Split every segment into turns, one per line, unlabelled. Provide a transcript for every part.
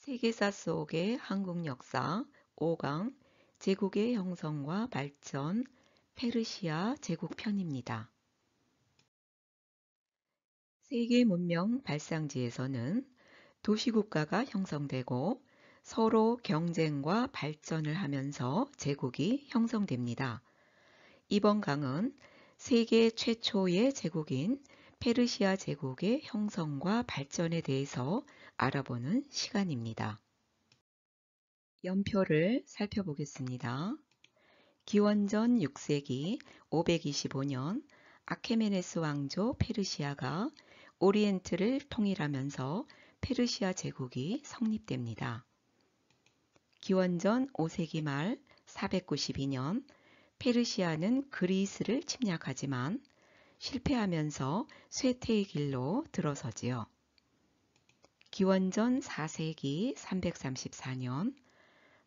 세계사 속의 한국 역사 5강 제국의 형성과 발전 페르시아 제국 편입니다. 세계 문명 발상지에서는 도시국가가 형성되고 서로 경쟁과 발전을 하면서 제국이 형성됩니다. 이번 강은 세계 최초의 제국인 페르시아 제국의 형성과 발전에 대해서 알아보는 시간입니다. 연표를 살펴보겠습니다. 기원전 6세기 525년 아케메네스 왕조 페르시아가 오리엔트를 통일하면서 페르시아 제국이 성립됩니다. 기원전 5세기 말 492년 페르시아는 그리스를 침략하지만 실패하면서 쇠퇴의 길로 들어서지요. 기원전 4세기 334년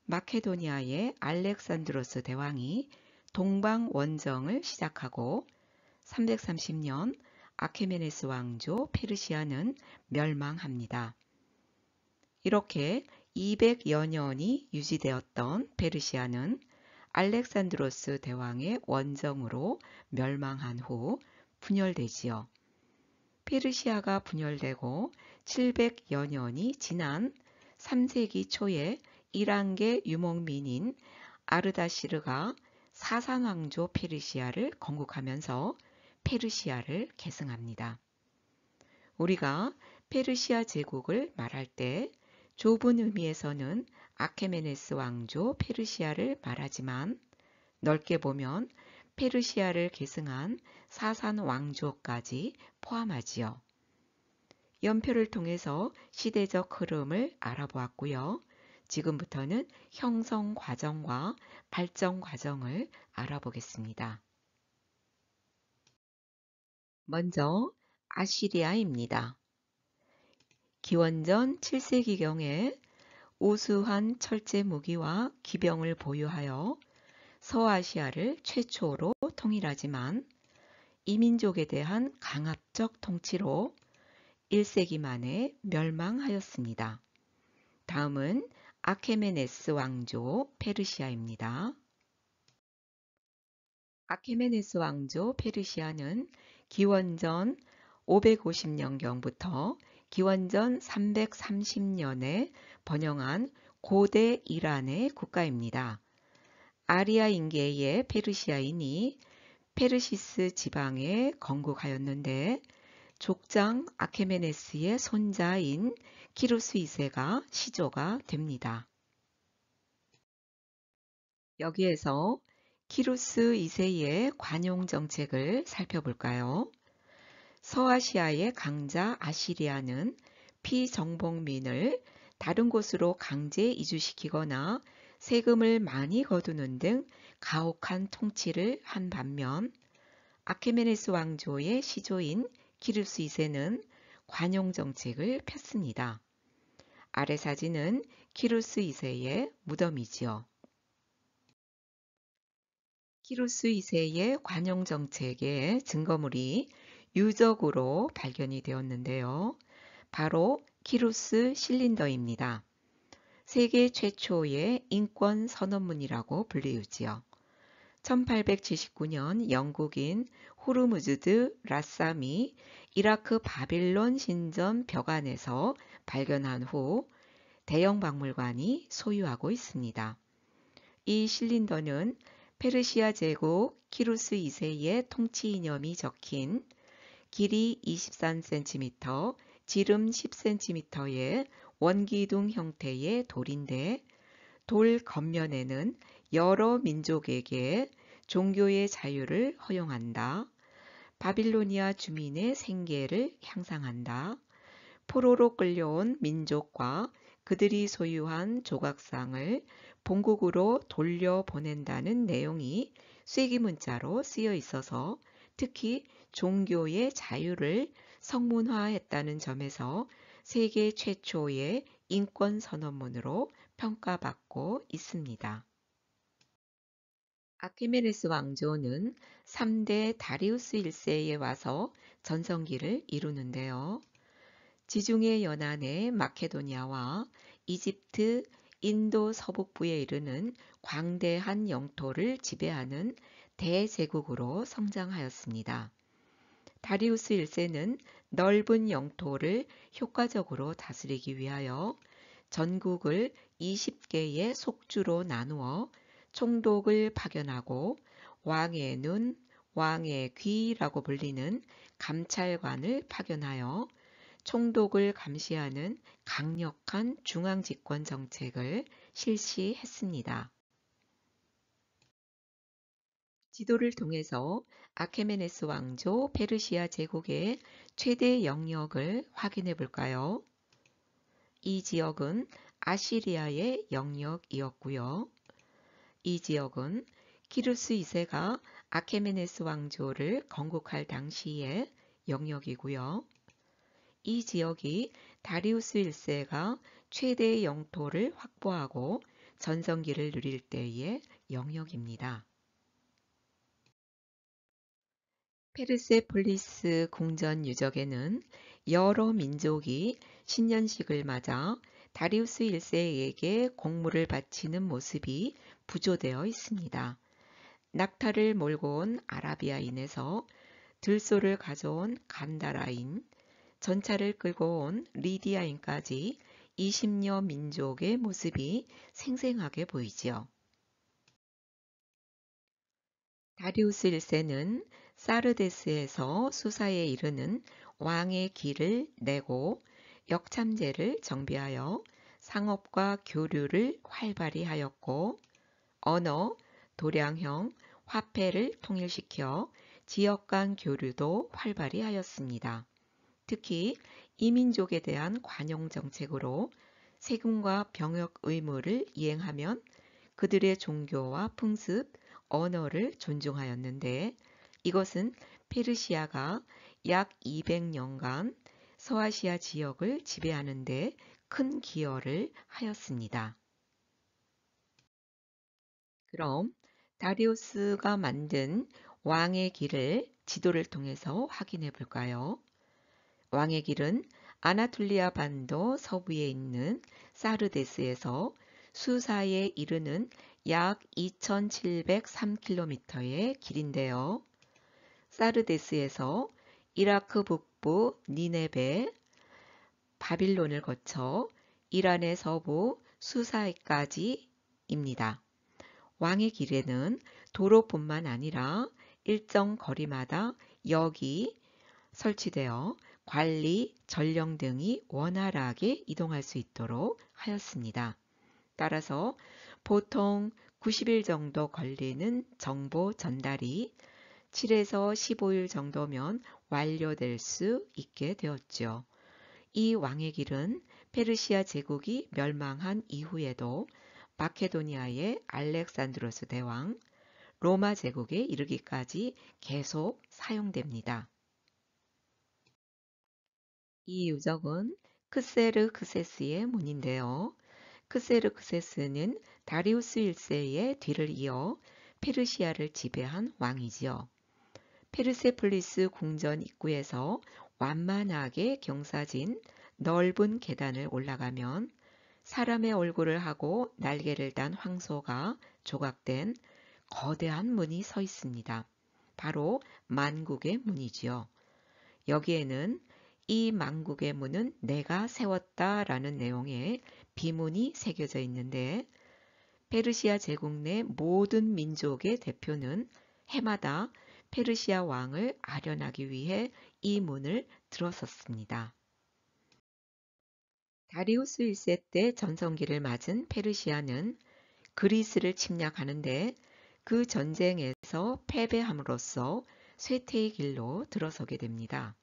마케도니아의 알렉산드로스 대왕이 동방 원정을 시작하고 330년 아케메네스 왕조 페르시아는 멸망합니다. 이렇게 200여 년이 유지되었던 페르시아는 알렉산드로스 대왕의 원정으로 멸망한 후 분열되지요. 페르시아가 분열되고 700여 년이 지난 3세기 초에 이란계 유목민인 아르다시르가 사산왕조 페르시아를 건국하면서 페르시아를 계승합니다. 우리가 페르시아 제국을 말할 때 좁은 의미에서는 아케메네스 왕조 페르시아를 말하지만 넓게 보면 페르시아를 계승한 사산 왕조까지 포함하지요. 연표를 통해서 시대적 흐름을 알아보았고요. 지금부터는 형성 과정과 발전 과정을 알아보겠습니다. 먼저 아시리아입니다. 기원전 7세기경에 우수한 철제 무기와 기병을 보유하여 서아시아를 최초로 통일하지만 이민족에 대한 강압적 통치로 1세기 만에 멸망하였습니다. 다음은 아케메네스 왕조 페르시아입니다. 아케메네스 왕조 페르시아는 기원전 550년경부터 기원전 330년에 번영한 고대 이란의 국가입니다. 아리아 인계의 페르시아인이 페르시스 지방에 건국하였는데 족장 아케메네스의 손자인 키루스 2세가 시조가 됩니다. 여기에서 키루스 2세의 관용 정책을 살펴볼까요? 서아시아의 강자 아시리아는 피정복민을 다른 곳으로 강제 이주시키거나 세금을 많이 거두는 등 가혹한 통치를 한 반면 아케메네스 왕조의 시조인 키르스 2세는 관용 정책을 폈습니다. 아래 사진은 키루스 2세의 무덤이지요. 키루스 2세의 관용 정책의 증거물이 유적으로 발견이 되었는데요. 바로 키루스 실린더입니다. 세계 최초의 인권 선언문이라고 불리우지요. 1879년 영국인 호르무즈드 라싸미 이라크 바빌론 신전 벽안에서 발견한 후 대형 박물관이 소유하고 있습니다. 이 실린더는 페르시아 제국 키루스 2세의 통치 이념이 적힌 길이 23cm, 지름 10cm의 원기둥 형태의 돌인데 돌 겉면에는 여러 민족에게 종교의 자유를 허용한다. 바빌로니아 주민의 생계를 향상한다. 포로로 끌려온 민족과 그들이 소유한 조각상을 본국으로 돌려보낸다는 내용이 쐐기 문자로 쓰여 있어서 특히 종교의 자유를 성문화했다는 점에서 세계 최초의 인권 선언문으로 평가받고 있습니다. 아키메네스 왕조는 3대 다리우스 1세에 와서 전성기를 이루는데요. 지중해 연안의 마케도니아와 이집트, 인도 서북부에 이르는 광대한 영토를 지배하는 대제국으로 성장하였습니다. 다리우스 1세는 넓은 영토를 효과적으로 다스리기 위하여 전국을 20개의 속주로 나누어 총독을 파견하고 왕의 눈, 왕의 귀라고 불리는 감찰관을 파견하여 총독을 감시하는 강력한 중앙집권 정책을 실시했습니다. 지도를 통해서 아케메네스 왕조 페르시아 제국의 최대 영역을 확인해 볼까요? 이 지역은 아시리아의 영역이었고요. 이 지역은 키루스 2세가 아케메네스 왕조를 건국할 당시의 영역이고요. 이 지역이 다리우스 1세가 최대의 영토를 확보하고 전성기를 누릴 때의 영역입니다. 페르세폴리스 궁전 유적에는 여러 민족이 신년식을 맞아 다리우스 1세에게 공물을 바치는 모습이 구조되어 있습니다. 낙타를 몰고 온 아라비아인에서 들소를 가져온 간다라인, 전차를 끌고 온 리디아인까지 20여 민족의 모습이 생생하게 보이지요. 다리우스 1세는 사르데스에서 수사에 이르는 왕의 길을 내고 역참제를 정비하여 상업과 교류를 활발히 하였고 언어, 도량형, 화폐를 통일시켜 지역 간 교류도 활발히 하였습니다. 특히 이민족에 대한 관용 정책으로 세금과 병역 의무를 이행하면 그들의 종교와 풍습, 언어를 존중하였는데 이것은 페르시아가 약 200년간 서아시아 지역을 지배하는 데 큰 기여를 하였습니다. 그럼 다리우스가 만든 왕의 길을 지도를 통해서 확인해 볼까요? 왕의 길은 아나툴리아 반도 서부에 있는 사르데스에서 수사에 이르는 약 2,703km의 길인데요. 사르데스에서 이라크 북부 니네베, 바빌론을 거쳐 이란의 서부 수사에까지입니다. 왕의 길에는 도로뿐만 아니라 일정 거리마다 역이 설치되어 관리, 전령 등이 원활하게 이동할 수 있도록 하였습니다. 따라서 보통 90일 정도 걸리는 정보 전달이 7에서 15일 정도면 완료될 수 있게 되었죠. 이 왕의 길은 페르시아 제국이 멸망한 이후에도 마케도니아의 알렉산드로스 대왕, 로마 제국에 이르기까지 계속 사용됩니다. 이 유적은 크세르크세스의 문인데요. 크세르크세스는 다리우스 1세의 뒤를 이어 페르시아를 지배한 왕이지요. 페르세폴리스 궁전 입구에서 완만하게 경사진 넓은 계단을 올라가면 사람의 얼굴을 하고 날개를 단 황소가 조각된 거대한 문이 서 있습니다. 바로 만국의 문이지요. 여기에는 이 만국의 문은 내가 세웠다 라는 내용의 비문이 새겨져 있는데 페르시아 제국 내 모든 민족의 대표는 해마다 페르시아 왕을 아련하기 위해 이 문을 들어섰습니다. 다리우스 1세 때 전성기를 맞은 페르시아는 그리스를 침략하는데 그 전쟁에서 패배함으로써 쇠퇴의 길로 들어서게 됩니다.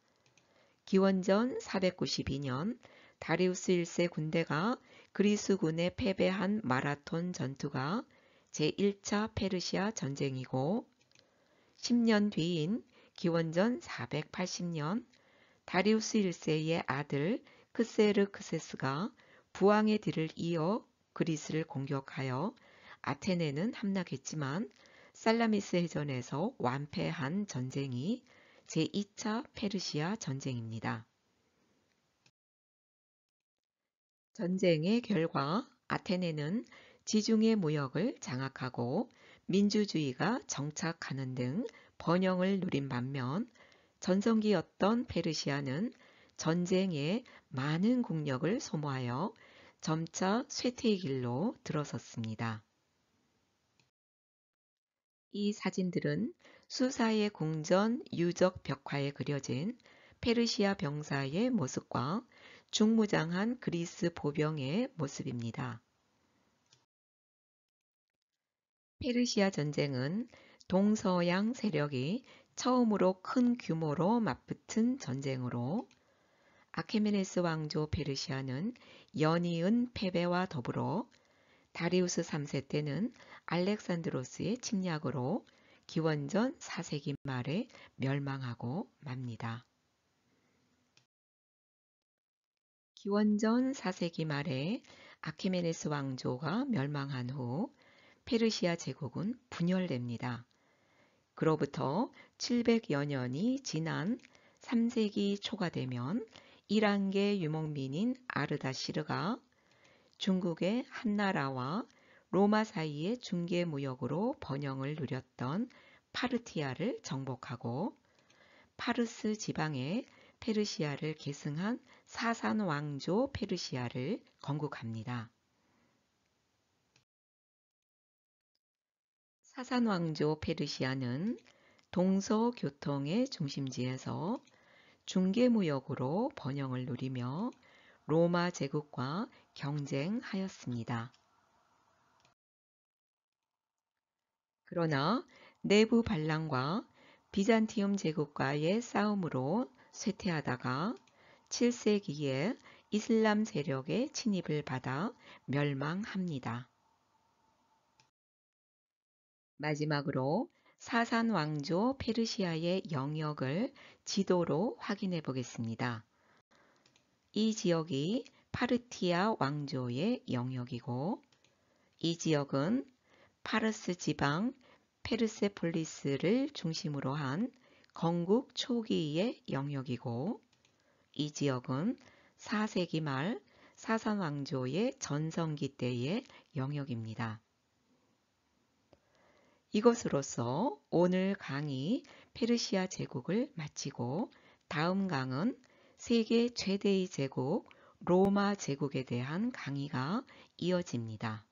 기원전 492년 다리우스 1세 군대가 그리스군에 패배한 마라톤 전투가 제1차 페르시아 전쟁이고 10년 뒤인 기원전 480년 다리우스 1세의 아들 크세르크세스가 부왕의 뒤를 이어 그리스를 공격하여 아테네는 함락했지만 살라미스 해전에서 완패한 전쟁이 제2차 페르시아 전쟁입니다. 전쟁의 결과 아테네는 지중해 무역을 장악하고 민주주의가 정착하는 등 번영을 누린 반면 전성기였던 페르시아는 전쟁에 많은 공력을 소모하여 점차 쇠퇴의 길로 들어섰습니다. 이 사진들은 수사의 궁전 유적 벽화에 그려진 페르시아 병사의 모습과 중무장한 그리스 보병의 모습입니다. 페르시아 전쟁은 동서양 세력이 처음으로 큰 규모로 맞붙은 전쟁으로 아케메네스 왕조 페르시아는 연이은 패배와 더불어 다리우스 3세 때는 알렉산드로스의 침략으로 기원전 4세기 말에 멸망하고 맙니다. 기원전 4세기 말에 아케메네스 왕조가 멸망한 후 페르시아 제국은 분열됩니다. 그로부터 700여 년이 지난 3세기 초가 되면 이란계 유목민인 아르다시르가 중국의 한나라와 로마 사이의 중계 무역으로 번영을 누렸던 파르티아를 정복하고 파르스 지방의 페르시아를 계승한 사산 왕조 페르시아를 건국합니다. 사산 왕조 페르시아는 동서 교통의 중심지에서 중개무역으로 번영을 누리며 로마 제국과 경쟁하였습니다. 그러나 내부 반란과 비잔티움 제국과의 싸움으로 쇠퇴하다가 7세기에 이슬람 세력의 침입을 받아 멸망합니다. 마지막으로 사산왕조 페르시아의 영역을 지도로 확인해 보겠습니다. 이 지역이 파르티아 왕조의 영역이고 이 지역은 파르스 지방 페르세폴리스를 중심으로 한 건국 초기의 영역이고 이 지역은 4세기 말 사산왕조의 전성기 때의 영역입니다. 이것으로서 오늘 강의 페르시아 제국을 마치고 다음 강은 세계 최대의 제국 로마 제국에 대한 강의가 이어집니다.